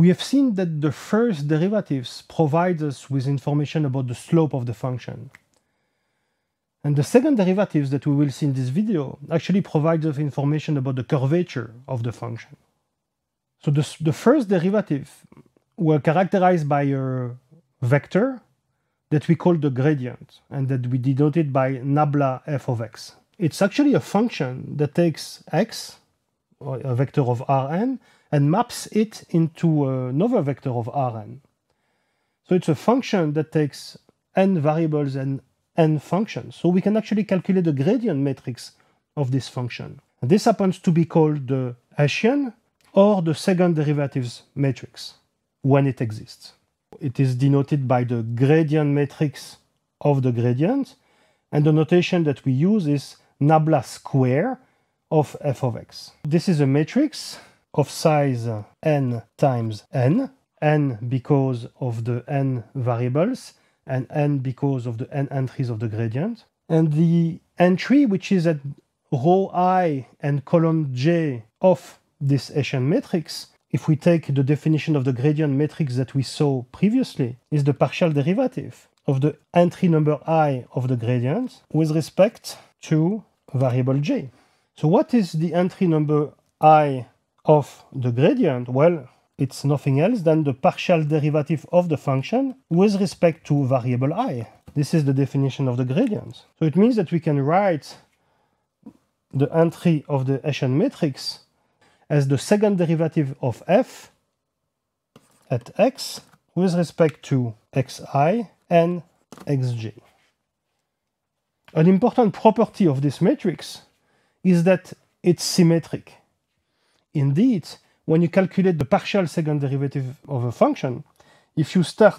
We have seen that the first derivatives provides us with information about the slope of the function. And the second derivatives that we will see in this video actually provides us information about the curvature of the function. So the, the first derivative were characterized by a vector that we call the gradient and that we denoted by nabla f of x. It's actually a function that takes x, a vector of Rn, and maps it into another vector of Rn. So it's a function that takes n variables and n functions. So we can actually calculate the gradient matrix of this function. And this happens to be called the Hessian or the second derivatives matrix when it exists. It is denoted by the gradient matrix of the gradient, and the notation that we use is nabla square of f of x. This is a matrix of size n times n, n because of the n variables, and n because of the n entries of the gradient. And the entry, which is at row i and column j of this Hessian matrix, if we take the definition of the gradient matrix that we saw previously, is the partial derivative of the entry number i of the gradient with respect to variable j. So what is the entry number i of the gradient, well, it's nothing else than the partial derivative of the function with respect to variable i. This is the definition of the gradient. So it means that we can write the entry of the Hessian matrix as the second derivative of f at x with respect to xi and xj. An important property of this matrix is that it's symmetric. Indeed, when you calculate the partial second derivative of a function, if you start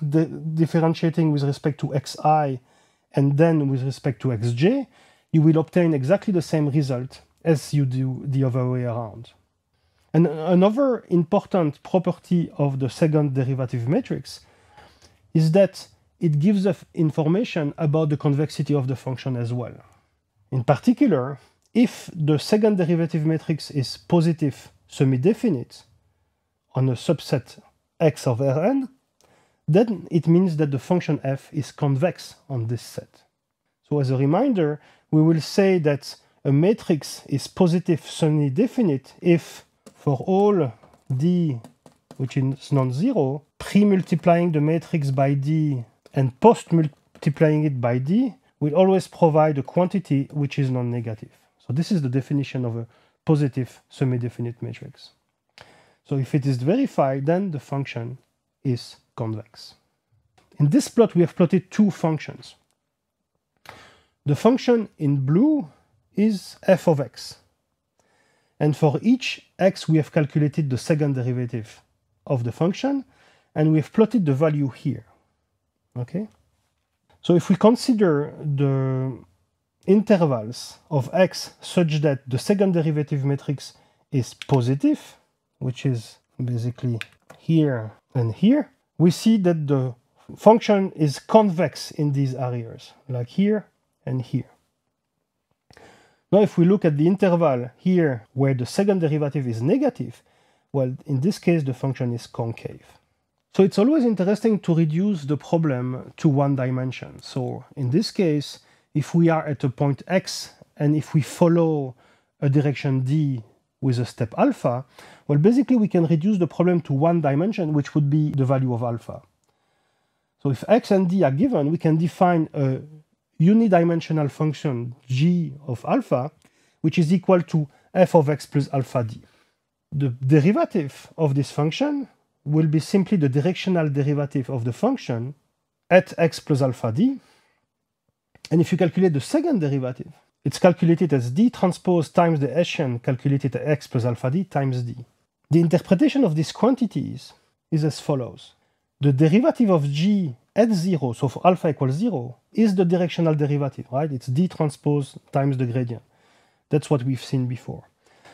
differentiating with respect to xi and then with respect to xj, you will obtain exactly the same result as you do the other way around. And another important property of the second derivative matrix is that it gives us information about the convexity of the function as well. In particular, if the second derivative matrix is positive semi-definite on a subset x of Rn, then it means that the function f is convex on this set. So as a reminder, we will say that a matrix is positive semi-definite if for all d which is non-zero, pre-multiplying the matrix by d and post-multiplying it by d will always provide a quantity which is non-negative. So this is the definition of a positive semi-definite matrix. So if it is verified, then the function is convex. In this plot, we have plotted two functions. The function in blue is f of x. And for each x, we have calculated the second derivative of the function, and we have plotted the value here. Okay. So if we consider the intervals of x such that the second derivative matrix is positive, which is basically here and here, we see that the function is convex in these areas, like here and here. Now, if we look at the interval here where the second derivative is negative, well, in this case, the function is concave. So it's always interesting to reduce the problem to one dimension. So in this case, if we are at a point x and if we follow a direction d with a step alpha, well, basically we can reduce the problem to one dimension, which would be the value of alpha. So if x and d are given, we can define a unidimensional function g of alpha, which is equal to f of x plus alpha d. The derivative of this function will be simply the directional derivative of the function at x plus alpha d, and if you calculate the second derivative, it's calculated as d transpose times the Hessian calculated at x plus alpha d times d. The interpretation of these quantities is as follows. The derivative of g at 0, so for alpha equals 0, is the directional derivative, right? It's d transpose times the gradient. That's what we've seen before.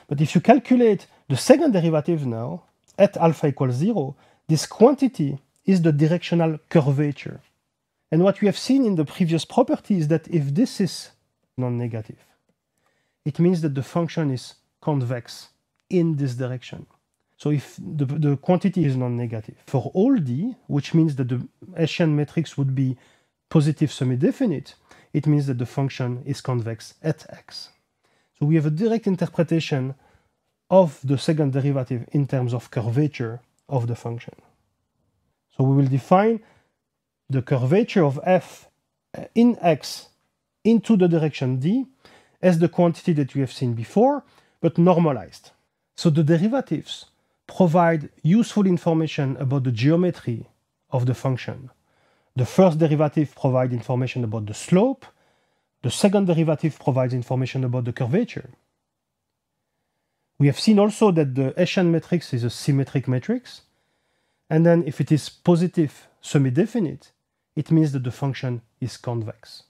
But if you calculate the second derivative now, at alpha equals 0, this quantity is the directional curvature. And what we have seen in the previous property is that if this is non-negative, it means that the function is convex in this direction. So if the, the quantity is non-negative for all d, which means that the Hessian matrix would be positive semi-definite, it means that the function is convex at x. So we have a direct interpretation of the second derivative in terms of curvature of the function. So we will define the curvature of f uh, in x into the direction d as the quantity that we have seen before, but normalized. So the derivatives provide useful information about the geometry of the function. The first derivative provides information about the slope, the second derivative provides information about the curvature. We have seen also that the Hessian matrix is a symmetric matrix, and then if it is positive semi-definite, it means that the function is convex.